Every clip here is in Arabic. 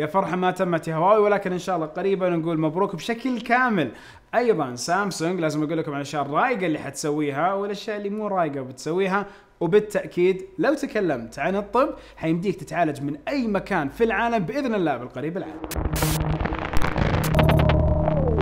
يا فرحه ما تمت يا هواوي ولكن ان شاء الله قريبا نقول مبروك بشكل كامل ايضا سامسونج لازم اقول لكم عن الاشياء الرايقه اللي حتسويها والاشياء اللي مو رايقه بتسويها وبالتاكيد لو تكلمت عن الطب حيمديك تتعالج من اي مكان في العالم باذن الله بالقريب العام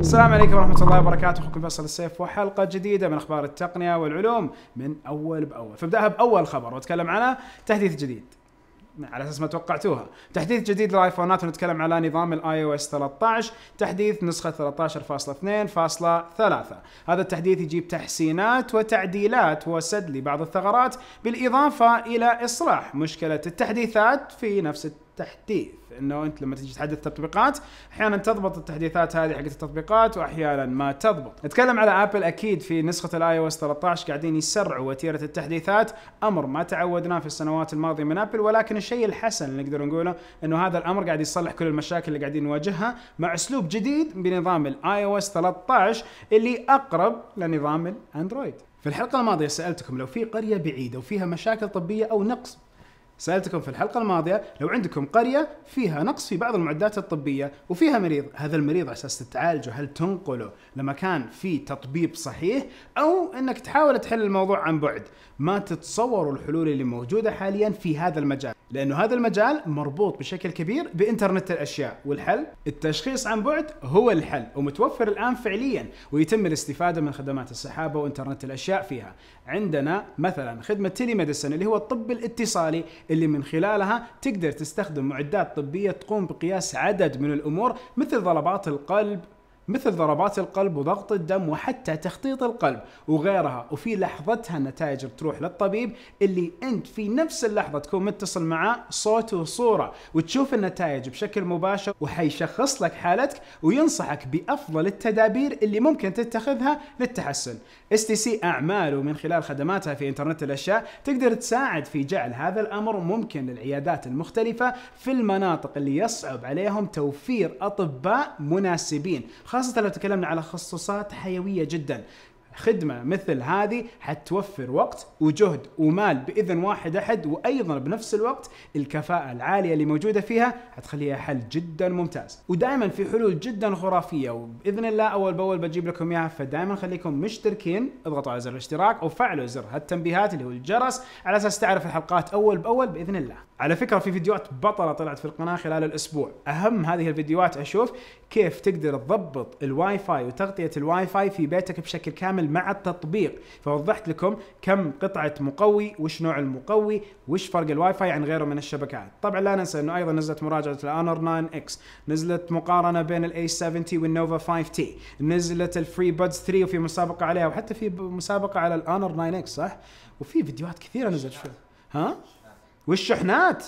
السلام عليكم ورحمة الله وبركاته، اخوكم فيصل السيف وحلقة جديدة من اخبار التقنية والعلوم من اول باول، فابداها باول خبر واتكلم عنه تحديث جديد على اساس ما توقعتوها تحديث جديد للايفونات ونتكلم على نظام الاي او اس 13 تحديث نسخه 13.2.3 هذا التحديث يجيب تحسينات وتعديلات وسد لبعض الثغرات بالاضافه الى اصلاح مشكله التحديثات في نفس التحديث تحديث انه انت لما تجي تحدث تطبيقات احيانا تضبط التحديثات هذه حقت التطبيقات واحيانا ما تضبط نتكلم على ابل اكيد في نسخه الاي او اس 13 قاعدين يسرعوا وتيره التحديثات امر ما تعودناه في السنوات الماضيه من ابل ولكن الشيء الحسن اللي نقدر نقوله انه هذا الامر قاعد يصلح كل المشاكل اللي قاعدين نواجهها مع اسلوب جديد بنظام الاي او اس 13 اللي اقرب لنظام الاندرويد في الحلقه الماضيه سالتكم لو في قريه بعيده وفيها مشاكل طبيه او نقص سألتكم في الحلقة الماضية لو عندكم قرية فيها نقص في بعض المعدات الطبية وفيها مريض هذا المريض على أساس تعالجه هل تنقله لمكان فيه تطبيب صحيح أو أنك تحاول تحل الموضوع عن بعد ما تتصوروا الحلول اللي موجودة حاليا في هذا المجال لأنه هذا المجال مربوط بشكل كبير بإنترنت الأشياء والحل التشخيص عن بعد هو الحل ومتوفر الآن فعليا ويتم الاستفادة من خدمات السحابة وإنترنت الأشياء فيها عندنا مثلا خدمه تيلي ميديسن اللي هو الطب الاتصالي اللي من خلالها تقدر تستخدم معدات طبيه تقوم بقياس عدد من الامور مثل ضربات القلب مثل ضربات القلب وضغط الدم وحتى تخطيط القلب وغيرها وفي لحظتها النتائج بتروح للطبيب اللي انت في نفس اللحظه تكون متصل معاه صوت وصوره وتشوف النتائج بشكل مباشر وحيشخص لك حالتك وينصحك بافضل التدابير اللي ممكن تتخذها للتحسن. اس تي سي اعمال ومن خلال خدماتها في انترنت الاشياء تقدر تساعد في جعل هذا الامر ممكن للعيادات المختلفه في المناطق اللي يصعب عليهم توفير اطباء مناسبين. خاصة لو تكلمنا على تخصصات حيوية جدا خدمة مثل هذه حتوفر وقت وجهد ومال بإذن واحد أحد وأيضا بنفس الوقت الكفاءة العالية اللي موجودة فيها حتخليها حل جدا ممتاز ودائما في حلول جدا خرافية وبإذن الله أول بأول بجيب لكم إياها فدائما خليكم مشتركين اضغطوا على زر الاشتراك وفعلوا زر هالتنبيهات اللي هو الجرس على أساس تعرف الحلقات أول بأول بإذن الله على فكره في فيديوهات بطله طلعت في القناه خلال الاسبوع اهم هذه الفيديوهات اشوف كيف تقدر تضبط الواي فاي وتغطيه الواي فاي في بيتك بشكل كامل مع التطبيق فوضحت لكم كم قطعه مقوي وش نوع المقوي وش فرق الواي فاي عن غيره من الشبكات طبعا لا ننسى انه ايضا نزلت مراجعه الانر 9 اكس نزلت مقارنه بين الاي 70 والنوفا 5 تي نزلت الفري بادز 3 وفي مسابقه عليها وحتى في مسابقه على الانر 9 اكس صح وفي فيديوهات كثيره نزلت شو ها والشحنات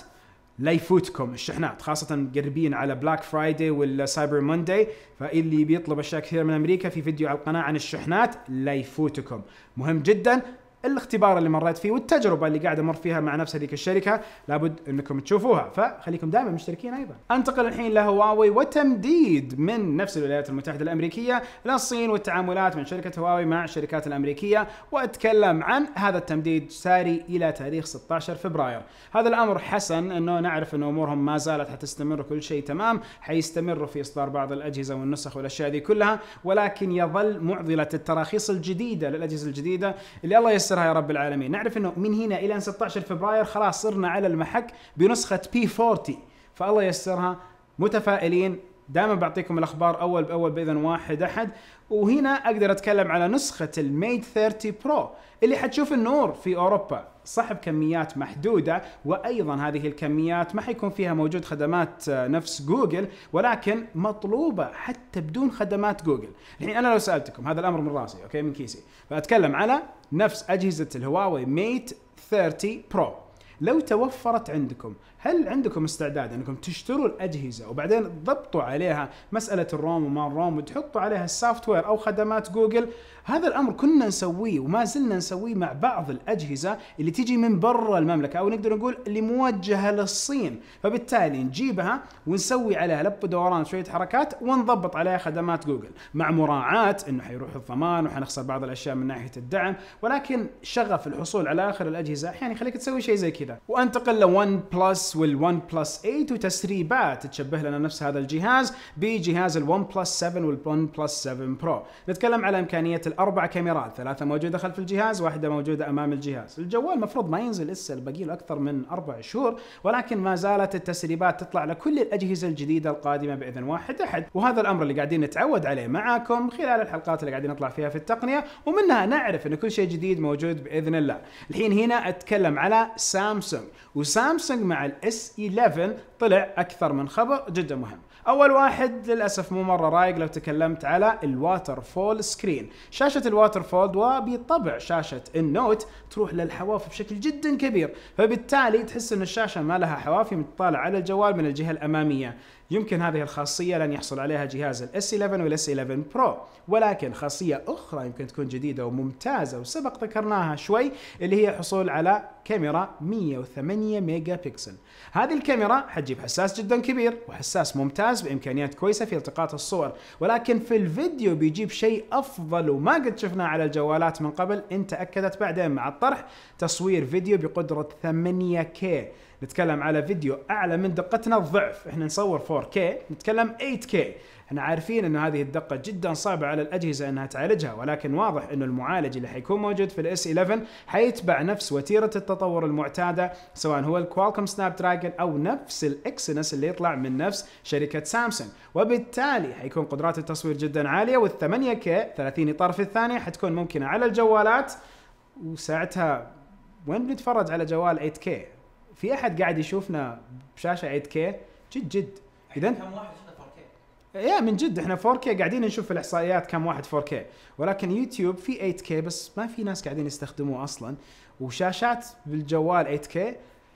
لا يفوتكم الشحنات خاصة مقربين على بلاك فرايداي ولا سايبر مونداي فاللي بيطلب اشياء كثيرة من امريكا في فيديو على القناة عن الشحنات لا يفوتكم مهم جدا الاختبار اللي مريت فيه والتجربه اللي قاعد امر فيها مع نفس هذيك الشركه لابد انكم تشوفوها فخليكم دائما مشتركين ايضا انتقل الحين لهواوي وتمديد من نفس الولايات المتحده الامريكيه للصين والتعاملات من شركه هواوي مع الشركات الامريكيه واتكلم عن هذا التمديد ساري الى تاريخ 16 فبراير هذا الامر حسن انه نعرف ان امورهم ما زالت حتستمر كل شيء تمام حيستمروا في اصدار بعض الاجهزه والنسخ والاشياء دي كلها ولكن يظل معضله التراخيص الجديده للاجهزه الجديده اللي الله يس يسرها يا رب العالمين نعرف انه من هنا الى 16 فبراير خلاص صرنا على المحك بنسخه بي 40 فالله يسرها متفائلين دائما بعطيكم الاخبار اول باول باذن واحد احد وهنا اقدر اتكلم على نسخه الميد 30 برو اللي حتشوف النور في اوروبا صح بكميات محدوده وايضا هذه الكميات ما حيكون فيها موجود خدمات آه، نفس جوجل ولكن مطلوبه حتى بدون خدمات جوجل الحين يعني انا لو سالتكم هذا الامر من راسي اوكي من كيسي فاتكلم على نفس اجهزه الهواوي ميت 30 برو لو توفرت عندكم هل عندكم استعداد انكم تشتروا الاجهزه وبعدين تضبطوا عليها مساله الروم وما الروم وتحطوا عليها السوفت وير او خدمات جوجل هذا الامر كنا نسويه وما زلنا نسويه مع بعض الاجهزه اللي تجي من برا المملكه او نقدر نقول اللي موجهه للصين فبالتالي نجيبها ونسوي عليها لب ودوران شويه حركات ونضبط عليها خدمات جوجل مع مراعاه انه حيروح الضمان وحنخسر بعض الاشياء من ناحيه الدعم ولكن شغف الحصول على اخر الاجهزه احيانا يعني يخليك تسوي شيء زي كذا وانتقل لون بلس بلس 1 بلس 8 وتسريبات تشبه لنا نفس هذا الجهاز بجهاز الون بلس 7 والون بلس 7 برو نتكلم على إمكانية الأربع كاميرات ثلاثة موجودة خلف الجهاز واحدة موجودة أمام الجهاز الجوال المفروض ما ينزل لسه الباقي له أكثر من أربع شهور ولكن ما زالت التسريبات تطلع لكل الأجهزة الجديدة القادمة بإذن واحد أحد وهذا الأمر اللي قاعدين نتعود عليه معاكم خلال الحلقات اللي قاعدين نطلع فيها في التقنية ومنها نعرف أن كل شيء جديد موجود بإذن الله الحين هنا أتكلم على سامسونج وسامسونج مع ال اس 11 طلع اكثر من خبر جدا مهم اول واحد للاسف مو مره رايق لو تكلمت على الواتر فول سكرين شاشه الواتر فول وبطبع شاشه النوت تروح للحواف بشكل جدا كبير فبالتالي تحس ان الشاشه ما لها حواف تطالع على الجوال من الجهه الاماميه يمكن هذه الخاصية لن يحصل عليها جهاز الاس 11 والاس 11 برو ولكن خاصية أخرى يمكن تكون جديدة وممتازة وسبق ذكرناها شوي اللي هي حصول على كاميرا 108 ميجا بكسل هذه الكاميرا حتجيب حساس جدا كبير وحساس ممتاز بإمكانيات كويسة في التقاط الصور ولكن في الفيديو بيجيب شيء أفضل وما قد شفناه على الجوالات من قبل إن تأكدت بعدين مع الطرح تصوير فيديو بقدرة 8K نتكلم على فيديو اعلى من دقتنا الضعف احنا نصور 4K نتكلم 8K احنا عارفين انه هذه الدقه جدا صعبه على الاجهزه انها تعالجها ولكن واضح انه المعالج اللي حيكون موجود في الاس 11 حيتبع نفس وتيره التطور المعتاده سواء هو الكوالكوم سناب دراجون او نفس الاكسنس اللي يطلع من نفس شركه سامسونج وبالتالي حيكون قدرات التصوير جدا عاليه وال 8 كي 30 اطار في الثانيه حتكون ممكنه على الجوالات وساعتها وين بنتفرج على جوال 8K في احد قاعد يشوفنا بشاشه 8K جد جد يعني اذا كم واحد 4K؟ يا إيه، من جد احنا 4K قاعدين نشوف في الاحصائيات كم واحد 4K ولكن يوتيوب في 8K بس ما في ناس قاعدين يستخدموه اصلا وشاشات بالجوال 8K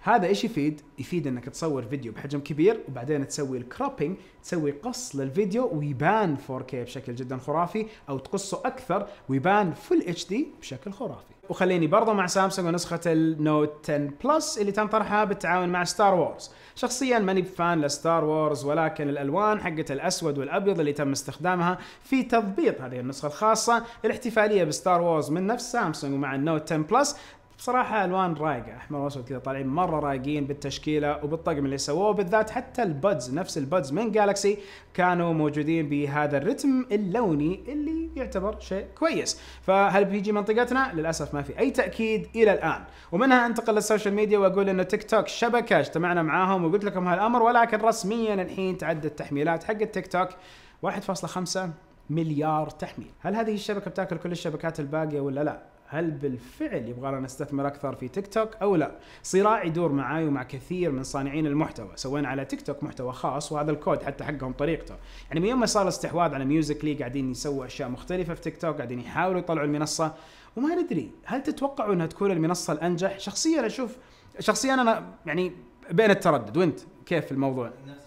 هذا ايش يفيد؟ يفيد انك تصور فيديو بحجم كبير وبعدين تسوي الكروبينج تسوي قص للفيديو ويبان 4K بشكل جدا خرافي او تقصه اكثر ويبان فل اتش دي بشكل خرافي. وخليني برضه مع سامسونج ونسخة النوت 10 بلس اللي تم طرحها بالتعاون مع ستار وورز شخصيا ماني بفان لستار وورز ولكن الألوان حقت الأسود والأبيض اللي تم استخدامها في تضبيط هذه النسخة الخاصة الاحتفالية بستار وورز من نفس سامسونج ومع النوت 10 بلس بصراحة الوان رايقة احمر واسود كذا طالعين مرة رايقين بالتشكيلة وبالطقم اللي سووه بالذات حتى البادز نفس البادز من جالكسي كانوا موجودين بهذا الرتم اللوني اللي يعتبر شيء كويس فهل بيجي منطقتنا للاسف ما في اي تاكيد الى الان ومنها انتقل للسوشيال ميديا واقول انه تيك توك شبكة اجتمعنا معاهم وقلت لكم هالامر ولكن رسميا الحين تعدى التحميلات حق التيك توك 1.5 مليار تحميل هل هذه الشبكة بتاكل كل الشبكات الباقية ولا لا هل بالفعل يبغى لنا نستثمر اكثر في تيك توك او لا؟ صراع يدور معاي ومع كثير من صانعين المحتوى، سوينا على تيك توك محتوى خاص وهذا الكود حتى حقهم طريقته، يعني من يوم ما صار الاستحواذ على ميوزيكلي قاعدين يسووا اشياء مختلفه في تيك توك، قاعدين يحاولوا يطلعوا المنصه وما ندري، هل تتوقعوا انها تكون المنصه الانجح؟ شخصيا اشوف شخصيا انا يعني بين التردد وانت كيف الموضوع؟ نفس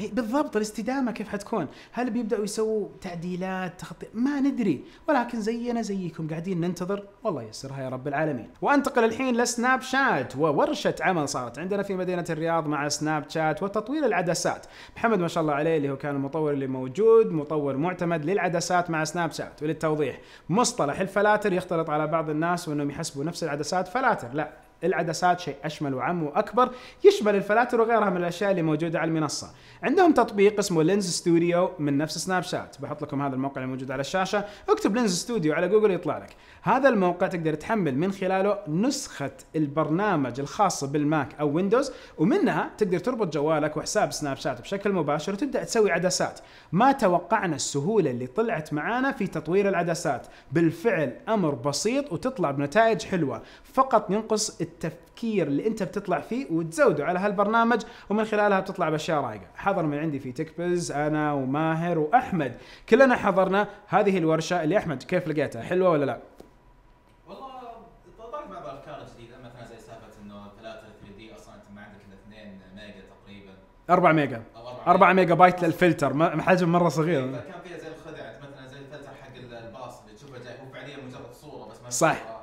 إيه، بالضبط الاستدامه كيف حتكون؟ هل بيبداوا يسووا تعديلات تخطي ما ندري ولكن زينا زيكم قاعدين ننتظر والله يسرها يا رب العالمين. وانتقل الحين لسناب شات وورشه عمل صارت عندنا في مدينه الرياض مع سناب شات وتطوير العدسات. محمد ما شاء الله عليه اللي هو كان المطور اللي موجود مطور معتمد للعدسات مع سناب شات وللتوضيح مصطلح الفلاتر يختلط على بعض الناس وانهم يحسبوا نفس العدسات فلاتر لا العدسات شيء أشمل وعم وأكبر يشمل الفلاتر وغيرها من الأشياء اللي موجودة على المنصة عندهم تطبيق اسمه لينز ستوديو من نفس سناب شات بحط لكم هذا الموقع الموجود على الشاشة اكتب لينز ستوديو على جوجل يطلع لك هذا الموقع تقدر تحمل من خلاله نسخة البرنامج الخاصة بالماك أو ويندوز ومنها تقدر تربط جوالك وحساب سناب شات بشكل مباشر وتبدأ تسوي عدسات ما توقعنا السهولة اللي طلعت معانا في تطوير العدسات بالفعل أمر بسيط وتطلع بنتائج حلوة فقط ينقص التفكير اللي انت بتطلع فيه وتزوده على هالبرنامج ومن خلالها بتطلع باشياء رايقه حضر من عندي في تكبز انا وماهر واحمد كلنا حضرنا هذه الورشه اللي احمد كيف لقيتها حلوه ولا لا والله طلعت بعض الافكار الجديده مثلا زي سالفه انه 3 3 دي اصلا ما عندك الا 2 ميجا تقريبا 4 ميجا 4 ميجا بايت للفلتر حجم مره صغير إيه، كان فيها زي الخدع مثلا زي الفلتر حق الباص اللي تشوفه جاي هو فعليا مجرد صوره بس ما صح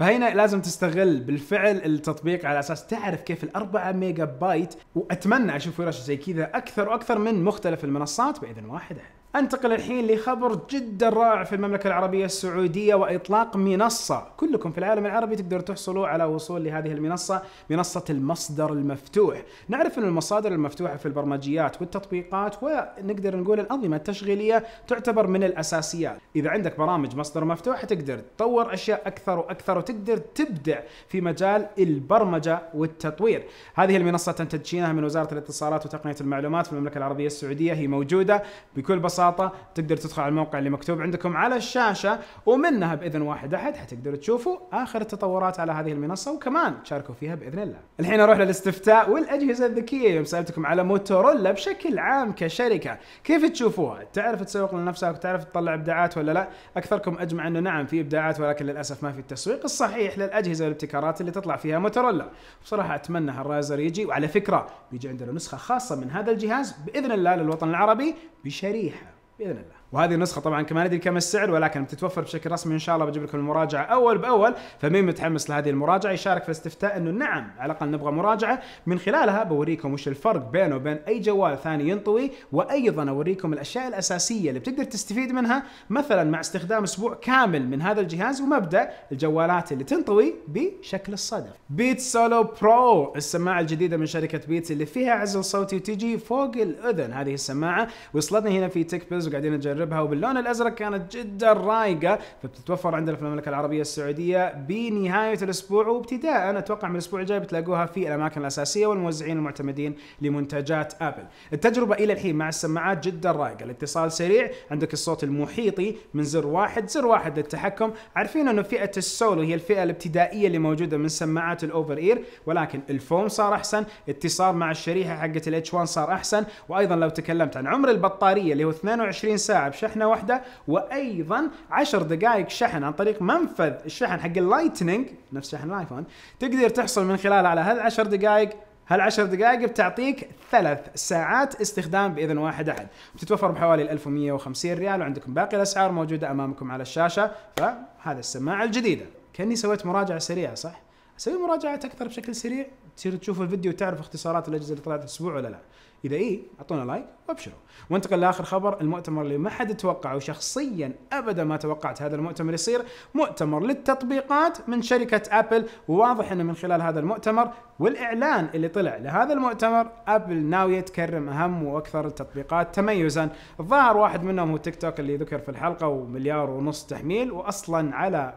فهنا لازم تستغل بالفعل التطبيق على اساس تعرف كيف ال 4 ميجا بايت واتمنى اشوف ورش زي كذا اكثر واكثر من مختلف المنصات باذن واحده انتقل الحين لخبر جدا رائع في المملكة العربية السعودية واطلاق منصة، كلكم في العالم العربي تقدروا تحصلوا على وصول لهذه المنصة، منصة المصدر المفتوح. نعرف ان المصادر المفتوحة في البرمجيات والتطبيقات ونقدر نقول الانظمة التشغيلية تعتبر من الاساسيات. إذا عندك برامج مصدر مفتوح تقدر تطور اشياء اكثر واكثر وتقدر تبدع في مجال البرمجة والتطوير. هذه المنصة تنتج من وزارة الاتصالات وتقنية المعلومات في المملكة العربية السعودية، هي موجودة بكل بساطة ببساطه تقدر تدخل على الموقع اللي مكتوب عندكم على الشاشه ومنها باذن واحد احد حتقدروا تشوفوا اخر التطورات على هذه المنصه وكمان تشاركوا فيها باذن الله. الحين اروح للاستفتاء والاجهزه الذكيه يوم سالتكم على موتورولا بشكل عام كشركه، كيف تشوفوها؟ تعرف تسوق لنفسها وتعرف تطلع ابداعات ولا لا؟ اكثركم اجمع انه نعم في ابداعات ولكن للاسف ما في التسويق الصحيح للاجهزه والابتكارات اللي تطلع فيها موتورولا. بصراحه اتمنى هالرايزر يجي وعلى فكره بيجي عندنا نسخه خاصه من هذا الجهاز باذن الله للوطن العربي بشريحه Mírenla. وهذه النسخه طبعا كمان ادري كم السعر ولكن بتتوفر بشكل رسمي ان شاء الله بجيب لكم المراجعه اول باول فمين متحمس لهذه المراجعه يشارك في الاستفتاء انه نعم على الاقل نبغى مراجعه من خلالها بوريكم وش الفرق بينه وبين اي جوال ثاني ينطوي وايضا اوريكم الاشياء الاساسيه اللي بتقدر تستفيد منها مثلا مع استخدام اسبوع كامل من هذا الجهاز ومبدا الجوالات اللي تنطوي بشكل الصدف. بيت سولو برو السماعه الجديده من شركه بيتس اللي فيها عزل صوتي وتجي فوق الاذن هذه السماعه وصلتني هنا في تيك بيز وقاعدين نجرب نجربها وباللون الازرق كانت جدا رايقه فبتتوفر عندنا في المملكه العربيه السعوديه بنهايه الاسبوع وابتداء اتوقع من الاسبوع الجاي بتلاقوها في الاماكن الاساسيه والموزعين المعتمدين لمنتجات ابل. التجربه الى الحين مع السماعات جدا رايقه، الاتصال سريع، عندك الصوت المحيطي من زر واحد، زر واحد للتحكم، عارفين انه فئه السولو هي الفئه الابتدائيه اللي موجوده من سماعات الاوفر اير ولكن الفوم صار احسن، اتصال مع الشريحه حقت الاتش 1 صار احسن، وايضا لو تكلمت عن عمر البطاريه اللي هو 22 ساعه بشحنه واحده وايضا 10 دقائق شحن عن طريق منفذ الشحن حق اللايتنينج نفس شحن الايفون تقدر تحصل من خلاله على 10 دقائق هال 10 دقائق بتعطيك ثلاث ساعات استخدام باذن واحد احد بتتوفر بحوالي 1150 ريال وعندكم باقي الاسعار موجوده امامكم على الشاشه فهذا السماعه الجديده كاني سويت مراجعه سريعه صح سوي مراجعات اكثر بشكل سريع تصير تشوف الفيديو وتعرف اختصارات الاجهزه اللي طلعت الاسبوع ولا لا اذا اي اعطونا لايك وابشروا وانتقل لاخر خبر المؤتمر اللي ما حد توقعه شخصيا ابدا ما توقعت هذا المؤتمر يصير مؤتمر للتطبيقات من شركه ابل وواضح انه من خلال هذا المؤتمر والاعلان اللي طلع لهذا المؤتمر ابل ناويه تكرم اهم واكثر التطبيقات تميزا ظهر واحد منهم هو تيك توك اللي ذكر في الحلقه ومليار ونص تحميل واصلا على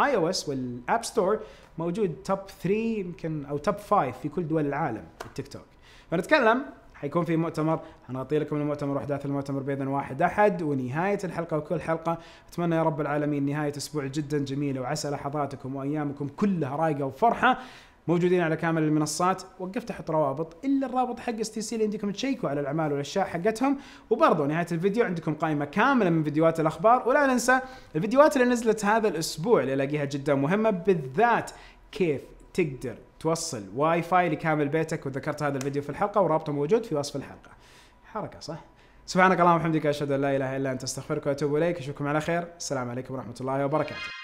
الاي او اس والاب ستور موجود توب 3 يمكن او توب 5 في كل دول العالم التيك توك فنتكلم حيكون في مؤتمر هنغطي لكم المؤتمر واحداث المؤتمر باذن واحد احد ونهايه الحلقه وكل حلقه اتمنى يا رب العالمين نهايه اسبوع جدا جميله وعسى لحظاتكم وايامكم كلها رايقه وفرحه موجودين على كامل المنصات وقفت احط روابط الا الرابط حق اس تي سي اللي عندكم تشيكوا على الاعمال والاشياء حقتهم وبرضه نهايه الفيديو عندكم قائمه كامله من فيديوهات الاخبار ولا ننسى الفيديوهات اللي نزلت هذا الاسبوع اللي الاقيها جدا مهمه بالذات كيف تقدر توصل واي فاي لكامل بيتك وذكرت هذا الفيديو في الحلقه ورابطه موجود في وصف الحلقه حركه صح سبحانك اللهم وبحمدك اشهد ان لا اله الا انت استغفرك واتوب اليك اشوفكم على خير السلام عليكم ورحمه الله وبركاته